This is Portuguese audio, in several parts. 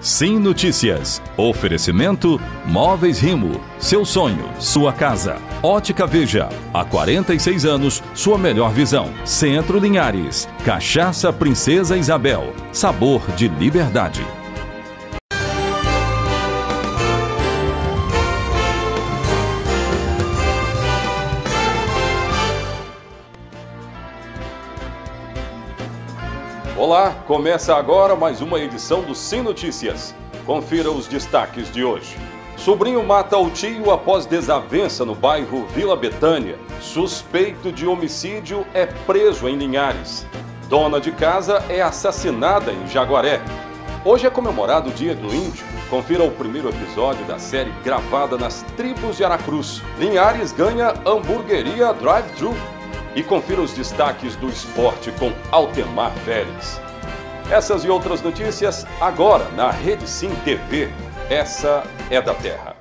Sim Notícias. Oferecimento Móveis Rimo. Seu sonho, sua casa. Ótica Veja. Há 46 anos, sua melhor visão. Centro Linhares. Cachaça Princesa Isabel. Sabor de liberdade. Começa agora mais uma edição do Sem Notícias. Confira os destaques de hoje. Sobrinho mata o tio após desavença no bairro Vila Betânia. Suspeito de homicídio é preso em Linhares. Dona de casa é assassinada em Jaguaré. Hoje é comemorado o Dia do Índio. Confira o primeiro episódio da série gravada nas tribos de Aracruz. Linhares ganha hamburgueria drive-thru. E confira os destaques do esporte com Altemar Félix. Essas e outras notícias agora na Rede Sim TV. Essa é da Terra.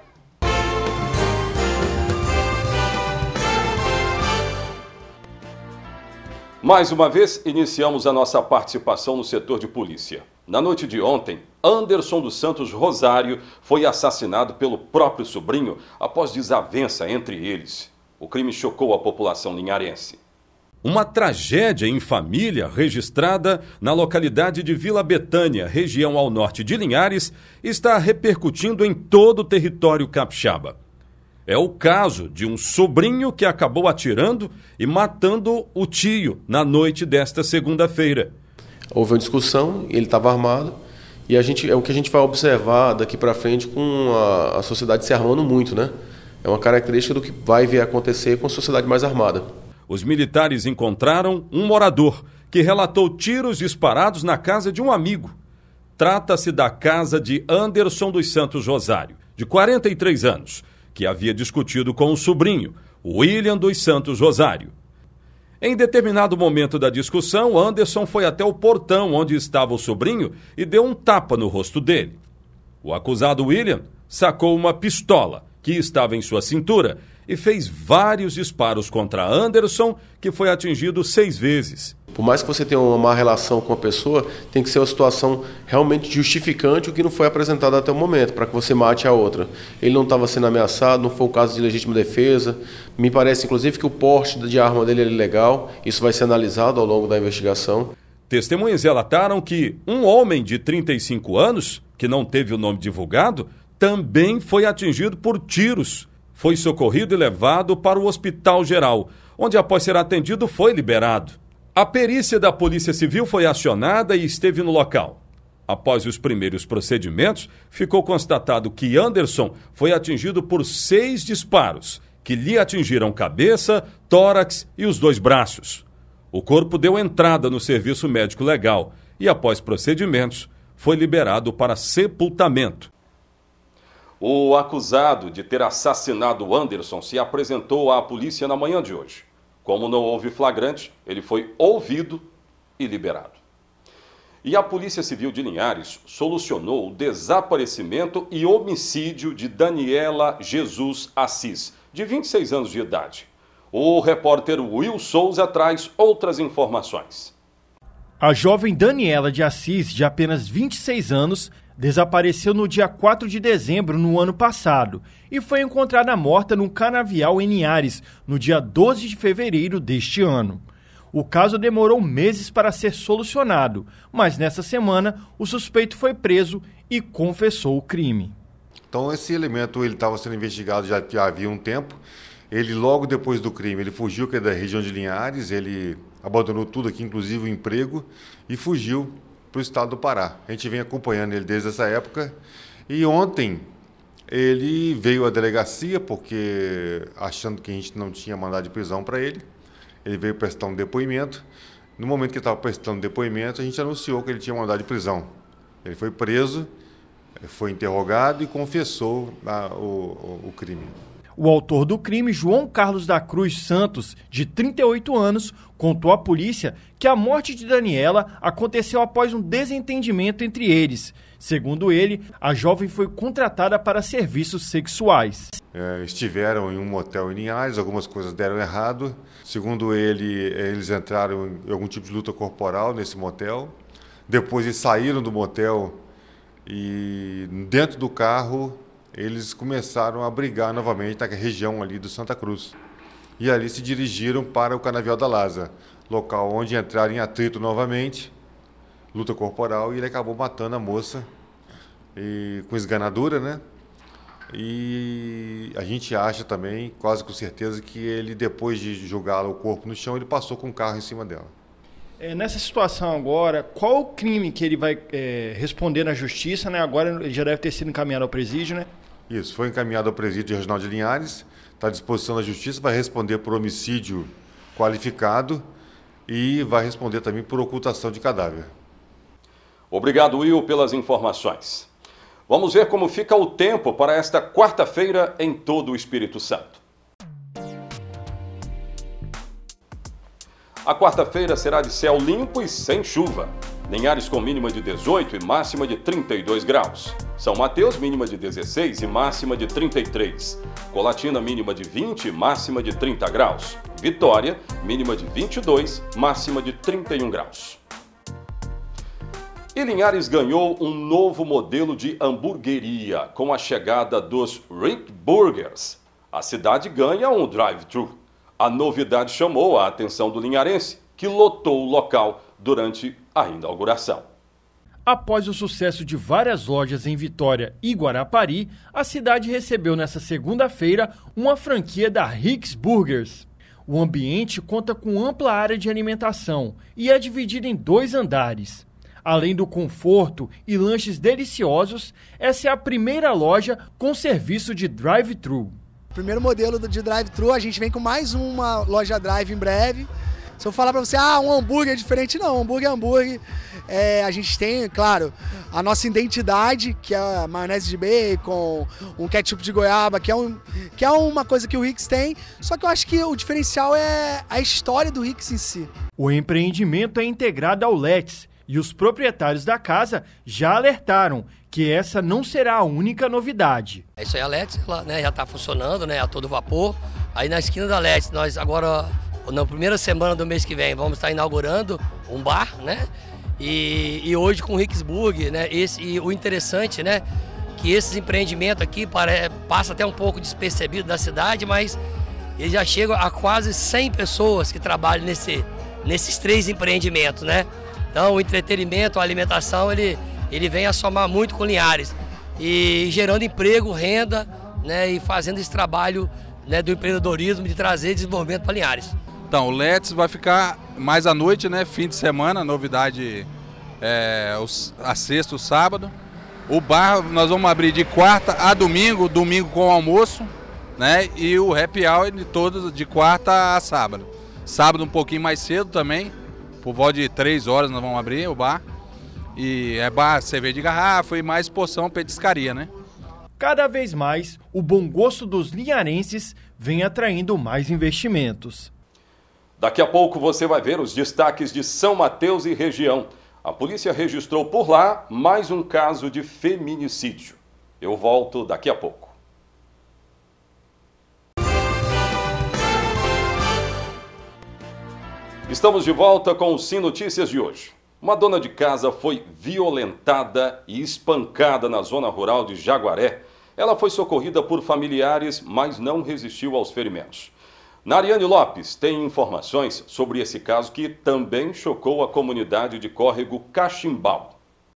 Mais uma vez, iniciamos a nossa participação no setor de polícia. Na noite de ontem, Anderson dos Santos Rosário foi assassinado pelo próprio sobrinho após desavença entre eles. O crime chocou a população linharense uma tragédia em família registrada na localidade de Vila Betânia, região ao norte de Linhares, está repercutindo em todo o território capixaba. É o caso de um sobrinho que acabou atirando e matando o tio na noite desta segunda-feira. Houve uma discussão, ele estava armado, e a gente, é o que a gente vai observar daqui para frente com a, a sociedade se armando muito, né? É uma característica do que vai vir a acontecer com a sociedade mais armada. Os militares encontraram um morador que relatou tiros disparados na casa de um amigo. Trata-se da casa de Anderson dos Santos Rosário, de 43 anos, que havia discutido com o sobrinho, William dos Santos Rosário. Em determinado momento da discussão, Anderson foi até o portão onde estava o sobrinho e deu um tapa no rosto dele. O acusado William sacou uma pistola que estava em sua cintura e fez vários disparos contra Anderson, que foi atingido seis vezes. Por mais que você tenha uma má relação com a pessoa, tem que ser uma situação realmente justificante o que não foi apresentado até o momento, para que você mate a outra. Ele não estava sendo ameaçado, não foi um caso de legítima defesa. Me parece, inclusive, que o porte de arma dele é ilegal. Isso vai ser analisado ao longo da investigação. Testemunhas relataram que um homem de 35 anos, que não teve o nome divulgado, também foi atingido por tiros. Foi socorrido e levado para o Hospital Geral, onde, após ser atendido, foi liberado. A perícia da Polícia Civil foi acionada e esteve no local. Após os primeiros procedimentos, ficou constatado que Anderson foi atingido por seis disparos, que lhe atingiram cabeça, tórax e os dois braços. O corpo deu entrada no serviço médico legal e, após procedimentos, foi liberado para sepultamento. O acusado de ter assassinado Anderson se apresentou à polícia na manhã de hoje. Como não houve flagrante, ele foi ouvido e liberado. E a Polícia Civil de Linhares solucionou o desaparecimento e homicídio de Daniela Jesus Assis, de 26 anos de idade. O repórter Will Souza traz outras informações. A jovem Daniela de Assis, de apenas 26 anos, desapareceu no dia 4 de dezembro no ano passado e foi encontrada morta num canavial em Linhares no dia 12 de fevereiro deste ano. O caso demorou meses para ser solucionado, mas nessa semana o suspeito foi preso e confessou o crime. Então esse elemento ele estava sendo investigado já, já havia um tempo. Ele logo depois do crime, ele fugiu que é da região de Linhares, ele abandonou tudo aqui, inclusive o emprego, e fugiu para o estado do Pará. A gente vem acompanhando ele desde essa época. E ontem ele veio à delegacia, porque achando que a gente não tinha mandado de prisão para ele, ele veio prestar um depoimento. No momento que estava prestando depoimento, a gente anunciou que ele tinha mandado de prisão. Ele foi preso, foi interrogado e confessou a, ah, o, o crime. O autor do crime, João Carlos da Cruz Santos, de 38 anos, contou à polícia que a morte de Daniela aconteceu após um desentendimento entre eles. Segundo ele, a jovem foi contratada para serviços sexuais. É, estiveram em um motel em Linhares, algumas coisas deram errado. Segundo ele, eles entraram em algum tipo de luta corporal nesse motel. Depois eles saíram do motel e dentro do carro eles começaram a brigar novamente na região ali do Santa Cruz. E ali se dirigiram para o Canavial da Laza, local onde entraram em atrito novamente, luta corporal, e ele acabou matando a moça e, com esganadura, né? E a gente acha também, quase com certeza, que ele, depois de jogar la o corpo no chão, ele passou com o um carro em cima dela. É, nessa situação agora, qual o crime que ele vai é, responder na justiça, né? Agora ele já deve ter sido encaminhado ao presídio, né? Isso, foi encaminhado ao presídio regional de Linhares, está à disposição da Justiça, vai responder por homicídio qualificado e vai responder também por ocultação de cadáver. Obrigado, Will, pelas informações. Vamos ver como fica o tempo para esta quarta-feira em todo o Espírito Santo. A quarta-feira será de céu limpo e sem chuva. Linhares com mínima de 18 e máxima de 32 graus. São Mateus, mínima de 16 e máxima de 33. Colatina, mínima de 20 e máxima de 30 graus. Vitória, mínima de 22, máxima de 31 graus. E Linhares ganhou um novo modelo de hamburgueria com a chegada dos Rick Burgers. A cidade ganha um drive-thru. A novidade chamou a atenção do linharense, que lotou o local durante a inauguração. Após o sucesso de várias lojas em Vitória e Guarapari, a cidade recebeu nesta segunda-feira uma franquia da Hicks Burgers. O ambiente conta com ampla área de alimentação e é dividido em dois andares. Além do conforto e lanches deliciosos, essa é a primeira loja com serviço de drive-thru. Primeiro modelo de drive-thru, a gente vem com mais uma loja drive em breve. Se eu falar para você, ah, um hambúrguer é diferente, não, hambúrguer é hambúrguer. É, a gente tem, claro, a nossa identidade, que é a maionese de bacon, um ketchup de goiaba, que é, um, que é uma coisa que o Ricks tem, só que eu acho que o diferencial é a história do Ricks em si. O empreendimento é integrado ao Let's, e os proprietários da casa já alertaram que essa não será a única novidade. É isso aí, a LED ela, né, já está funcionando né, a todo vapor. Aí na esquina da LED, nós agora, na primeira semana do mês que vem, vamos estar tá inaugurando um bar, né? E, e hoje com o Ricksburg, né? Esse, e o interessante, né? Que esses empreendimentos aqui para, passa até um pouco despercebido da cidade, mas eles já chegam a quase 100 pessoas que trabalham nesse, nesses três empreendimentos, né? Então o entretenimento, a alimentação, ele, ele vem a somar muito com Linhares. E gerando emprego, renda, né, e fazendo esse trabalho né, do empreendedorismo de trazer desenvolvimento para Linhares. Então, o Let's vai ficar mais à noite, né? Fim de semana, novidade é, os, a sexta, o sábado. O bar nós vamos abrir de quarta a domingo, domingo com almoço, né? E o happy hour de todos de quarta a sábado. Sábado um pouquinho mais cedo também, por volta de 3 horas nós vamos abrir o bar. E é bar, cerveja de garrafa e mais poção petiscaria, né? Cada vez mais, o bom gosto dos linharenses vem atraindo mais investimentos. Daqui a pouco você vai ver os destaques de São Mateus e região. A polícia registrou por lá mais um caso de feminicídio. Eu volto daqui a pouco. Estamos de volta com o Sim Notícias de hoje. Uma dona de casa foi violentada e espancada na zona rural de Jaguaré. Ela foi socorrida por familiares, mas não resistiu aos ferimentos. Nariane Lopes tem informações sobre esse caso que também chocou a comunidade de Córrego Cachimbal.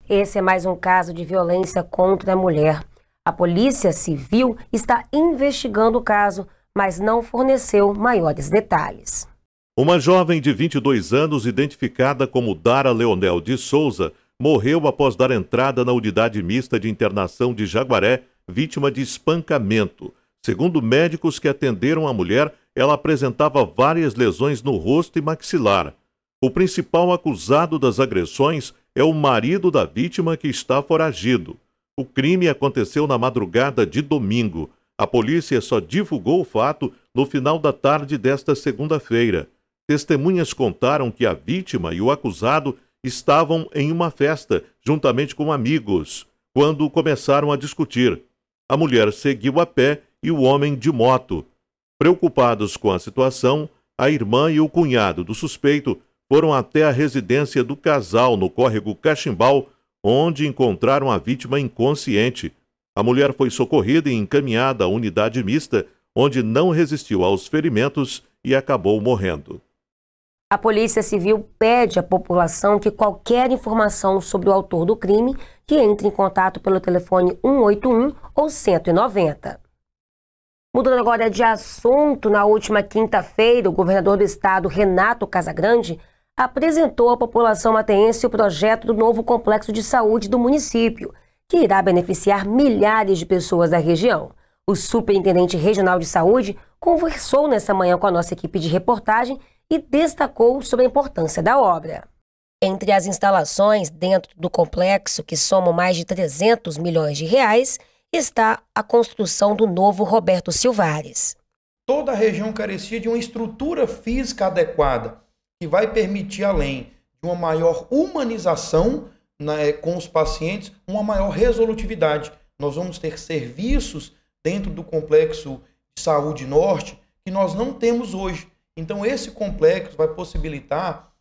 Esse é mais um caso de violência contra a mulher. A Polícia Civil está investigando o caso, mas não forneceu maiores detalhes. Uma jovem de 22 anos, identificada como Dara Leonel de Souza, morreu após dar entrada na unidade mista de internação de Jaguaré, vítima de espancamento. Segundo médicos que atenderam a mulher, ela apresentava várias lesões no rosto e maxilar. O principal acusado das agressões é o marido da vítima que está foragido. O crime aconteceu na madrugada de domingo. A polícia só divulgou o fato no final da tarde desta segunda-feira. Testemunhas contaram que a vítima e o acusado estavam em uma festa, juntamente com amigos, quando começaram a discutir. A mulher seguiu a pé e o homem de moto. Preocupados com a situação, a irmã e o cunhado do suspeito foram até a residência do casal no córrego Cachimbal, onde encontraram a vítima inconsciente. A mulher foi socorrida e encaminhada à unidade mista, onde não resistiu aos ferimentos e acabou morrendo. A Polícia Civil pede à população que qualquer informação sobre o autor do crime que entre em contato pelo telefone 181 ou 190. Mudando agora de assunto, na última quinta-feira, o governador do estado, Renato Casagrande, apresentou à população mateense o projeto do novo complexo de saúde do município, que irá beneficiar milhares de pessoas da região. O superintendente regional de saúde conversou nessa manhã com a nossa equipe de reportagem e destacou sobre a importância da obra. Entre as instalações dentro do complexo, que somam mais de 300 milhões de reais, está a construção do novo Roberto Silvares. Toda a região carecia de uma estrutura física adequada, que vai permitir, além de uma maior humanização né, com os pacientes, uma maior resolutividade. Nós vamos ter serviços dentro do complexo de saúde norte que nós não temos hoje. Então, esse complexo vai possibilitar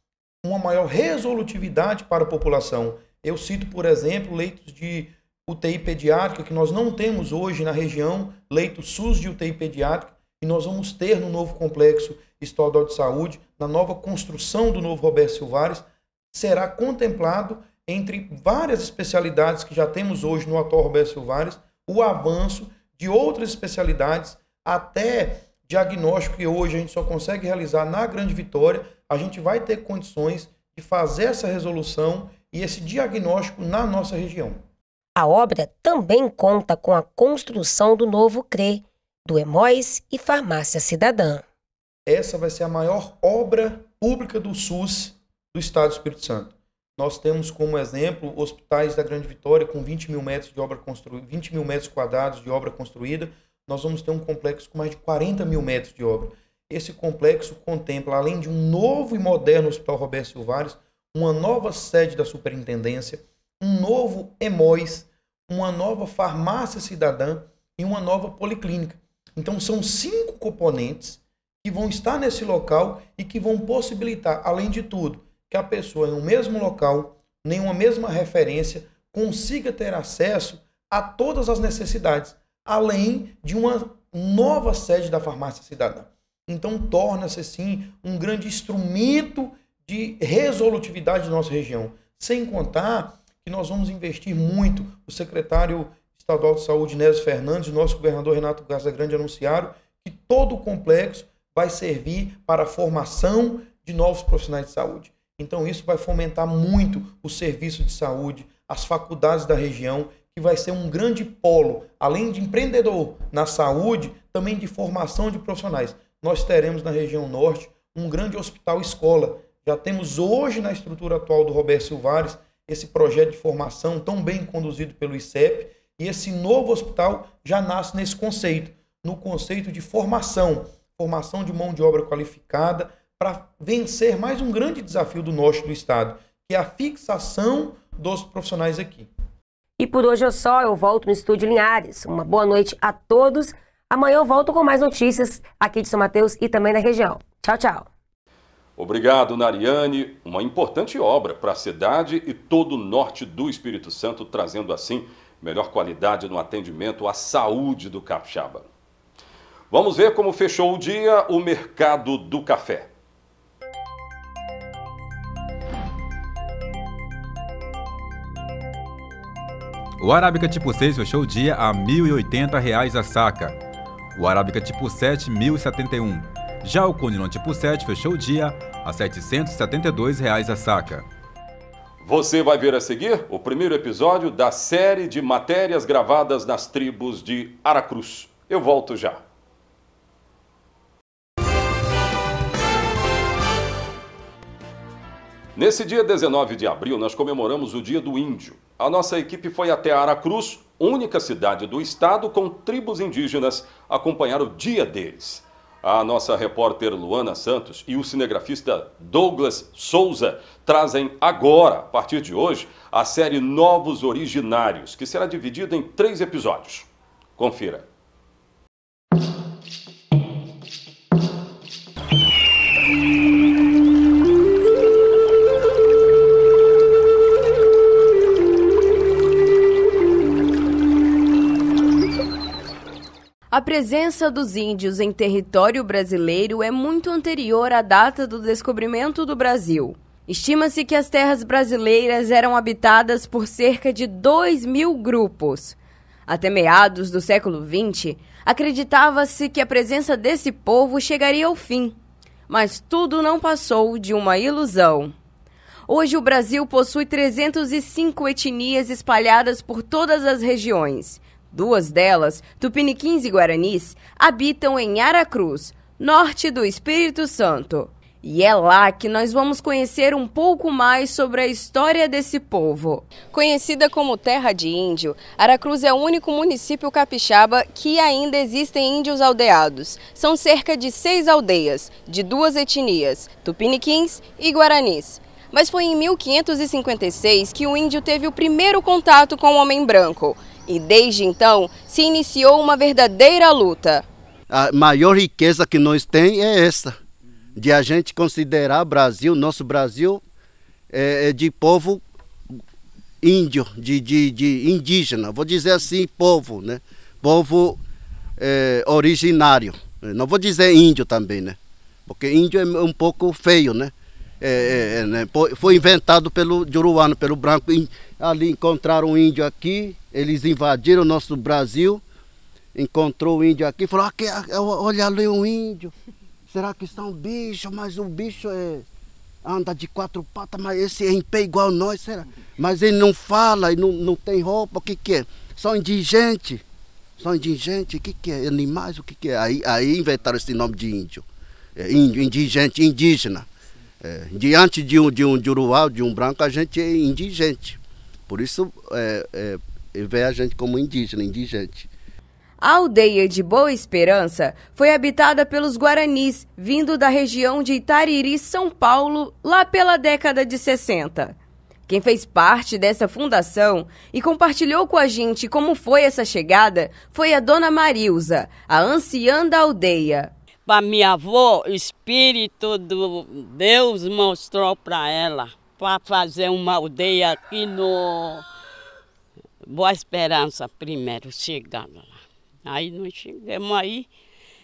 uma maior resolutividade para a população. Eu cito, por exemplo, leitos de UTI pediátrica, que nós não temos hoje na região, leito SUS de UTI pediátrica, e nós vamos ter no novo complexo estadual de saúde, na nova construção do novo Roberto Silvares, será contemplado, entre várias especialidades que já temos hoje no atual Roberto Silvares, o avanço de outras especialidades até diagnóstico que hoje a gente só consegue realizar na Grande Vitória, a gente vai ter condições de fazer essa resolução e esse diagnóstico na nossa região. A obra também conta com a construção do novo CRE, do EMOIS e Farmácia Cidadã. Essa vai ser a maior obra pública do SUS do Estado do Espírito Santo. Nós temos como exemplo hospitais da Grande Vitória com 20 mil metros, de obra constru... 20 mil metros quadrados de obra construída, nós vamos ter um complexo com mais de 40 mil metros de obra. Esse complexo contempla, além de um novo e moderno Hospital Roberto Silvares, uma nova sede da Superintendência, um novo EMOIS, uma nova farmácia cidadã e uma nova policlínica. Então, são cinco componentes que vão estar nesse local e que vão possibilitar, além de tudo, que a pessoa em um mesmo local, nenhuma mesma referência, consiga ter acesso a todas as necessidades além de uma nova sede da Farmácia Cidadã. Então, torna-se, sim, um grande instrumento de resolutividade da nossa região. Sem contar que nós vamos investir muito. O secretário estadual de saúde, Nézio Fernandes, e nosso governador Renato Grande anunciaram que todo o complexo vai servir para a formação de novos profissionais de saúde. Então, isso vai fomentar muito o serviço de saúde, as faculdades da região, que vai ser um grande polo, além de empreendedor na saúde, também de formação de profissionais. Nós teremos na região norte um grande hospital escola. Já temos hoje na estrutura atual do Roberto Silvares esse projeto de formação tão bem conduzido pelo ICEP e esse novo hospital já nasce nesse conceito, no conceito de formação, formação de mão de obra qualificada para vencer mais um grande desafio do norte do estado, que é a fixação dos profissionais aqui. E por hoje é só, eu volto no Estúdio Linhares. Uma boa noite a todos. Amanhã eu volto com mais notícias aqui de São Mateus e também da região. Tchau, tchau. Obrigado, Nariane. Uma importante obra para a cidade e todo o norte do Espírito Santo, trazendo assim melhor qualidade no atendimento à saúde do capixaba. Vamos ver como fechou o dia o mercado do café. O Arábica tipo 6 fechou o dia a R$ 1.080 a saca. O Arábica tipo 7, R$ 1.071. Já o Conilon tipo 7 fechou o dia a R$ 772 reais a saca. Você vai ver a seguir o primeiro episódio da série de matérias gravadas nas tribos de Aracruz. Eu volto já. Nesse dia 19 de abril, nós comemoramos o Dia do Índio. A nossa equipe foi até Aracruz, única cidade do estado com tribos indígenas, acompanhar o dia deles. A nossa repórter Luana Santos e o cinegrafista Douglas Souza trazem agora, a partir de hoje, a série Novos Originários, que será dividida em três episódios. Confira. A presença dos índios em território brasileiro é muito anterior à data do descobrimento do Brasil. Estima-se que as terras brasileiras eram habitadas por cerca de 2 mil grupos. Até meados do século XX, acreditava-se que a presença desse povo chegaria ao fim. Mas tudo não passou de uma ilusão. Hoje, o Brasil possui 305 etnias espalhadas por todas as regiões Duas delas, tupiniquins e guaranis, habitam em Aracruz, norte do Espírito Santo. E é lá que nós vamos conhecer um pouco mais sobre a história desse povo. Conhecida como Terra de Índio, Aracruz é o único município capixaba que ainda existem índios aldeados. São cerca de seis aldeias, de duas etnias, tupiniquins e guaranis. Mas foi em 1556 que o índio teve o primeiro contato com o homem branco. E desde então se iniciou uma verdadeira luta. A maior riqueza que nós tem é essa, de a gente considerar Brasil, nosso Brasil, é, é, de povo índio, de, de, de, indígena, vou dizer assim, povo, né? Povo é, originário. Não vou dizer índio também, né? Porque índio é um pouco feio, né? É, é, é né? Foi inventado pelo Juruano, pelo branco. Ali encontraram um índio aqui, eles invadiram o nosso Brasil, encontrou o índio aqui, falou, aqui, olha ali um índio, será que está um bicho? Mas o bicho é, anda de quatro patas, mas esse é em pé igual nós, será? Mas ele não fala, ele não, não tem roupa, o que que é? São indigentes, são indigentes, o que que é? Animais, o que que é? Aí, aí inventaram esse nome de índio, é, índio, indigente, indígena. É, diante de um, de um de um de um branco, a gente é indigente. Por isso, é, é vê a gente como indígena, indigente. A aldeia de Boa Esperança foi habitada pelos guaranis, vindo da região de Itariri, São Paulo, lá pela década de 60. Quem fez parte dessa fundação e compartilhou com a gente como foi essa chegada foi a dona Marilza, a anciã da aldeia. Para minha avó, o espírito do Deus mostrou para ela para fazer uma aldeia aqui no Boa Esperança primeiro, chegando lá. Aí nós chegamos aí,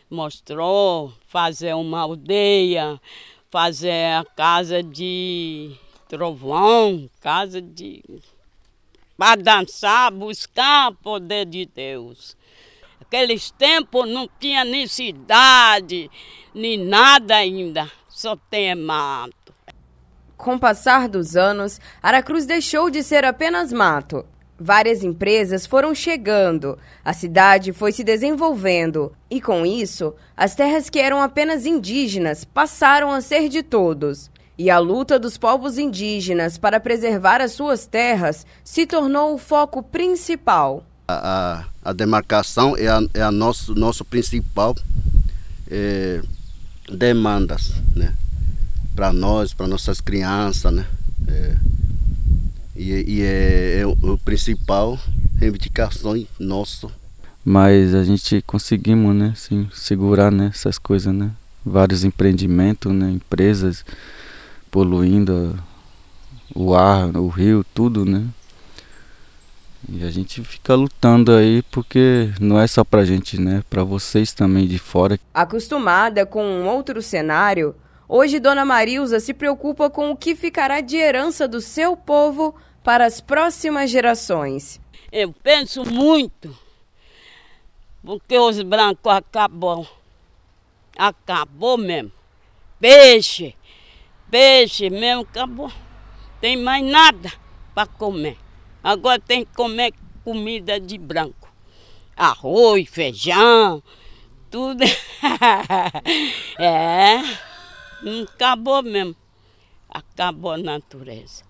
mostrou fazer uma aldeia, fazer a casa de trovão, casa de. para dançar, buscar o poder de Deus. Aqueles tempos não tinha nem cidade, nem nada ainda, só tem mato. Com o passar dos anos, Aracruz deixou de ser apenas mato Várias empresas foram chegando, a cidade foi se desenvolvendo e, com isso, as terras que eram apenas indígenas passaram a ser de todos. E a luta dos povos indígenas para preservar as suas terras se tornou o foco principal. A, a, a demarcação é a, é a nosso, nosso principal é, demandas né? para nós, para nossas crianças. Né? É e, e é, é, o, o principal reivindicação nossa. Mas a gente conseguimos, né, assim, segurar, né, essas coisas, né? Vários empreendimentos, né, empresas poluindo o ar, o rio, tudo, né? E a gente fica lutando aí porque não é só pra gente, né? Pra vocês também de fora. Acostumada com um outro cenário, Hoje, Dona Marilza se preocupa com o que ficará de herança do seu povo para as próximas gerações. Eu penso muito, porque os brancos acabam. Acabou mesmo. Peixe, peixe mesmo acabou. Tem mais nada para comer. Agora tem que comer comida de branco. Arroz, feijão, tudo. é. Acabou mesmo. Acabou a natureza.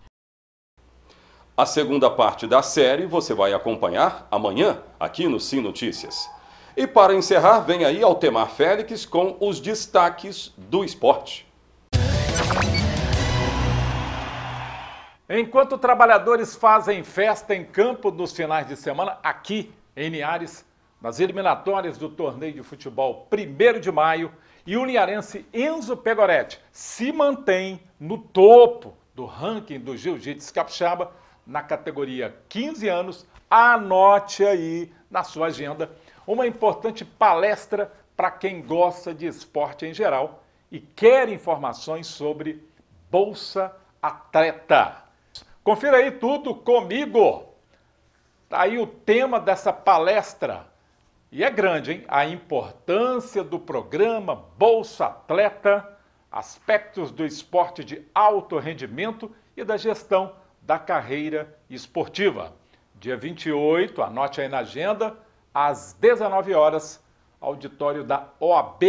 A segunda parte da série você vai acompanhar amanhã, aqui no Sim Notícias. E para encerrar, vem aí Altemar Félix com os destaques do esporte. Enquanto trabalhadores fazem festa em campo nos finais de semana, aqui em Niares, nas eliminatórias do torneio de futebol 1 de maio, e o linharense Enzo Pegoretti se mantém no topo do ranking do Jiu-Jitsu Capixaba na categoria 15 anos. Anote aí na sua agenda uma importante palestra para quem gosta de esporte em geral e quer informações sobre Bolsa Atleta. Confira aí tudo comigo. Tá aí o tema dessa palestra e é grande, hein? A importância do programa Bolsa Atleta, aspectos do esporte de alto rendimento e da gestão da carreira esportiva. Dia 28, anote aí na agenda, às 19 horas, auditório da OAB,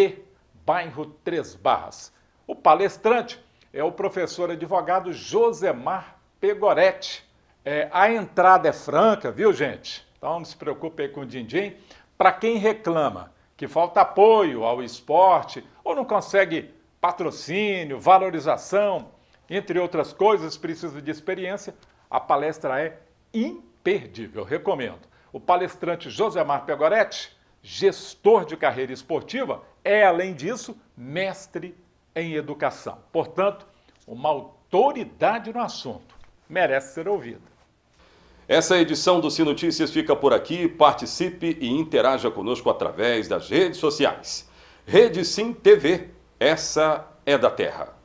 bairro Três Barras. O palestrante é o professor advogado Josemar Pegoretti. É, a entrada é franca, viu, gente? Então não se preocupe aí com o din-din. Para quem reclama que falta apoio ao esporte ou não consegue patrocínio, valorização, entre outras coisas, precisa de experiência, a palestra é imperdível. Recomendo. O palestrante Josemar Pegoretti, gestor de carreira esportiva, é, além disso, mestre em educação. Portanto, uma autoridade no assunto. Merece ser ouvido. Essa edição do Si Notícias fica por aqui. Participe e interaja conosco através das redes sociais. Rede Sim TV, essa é da Terra.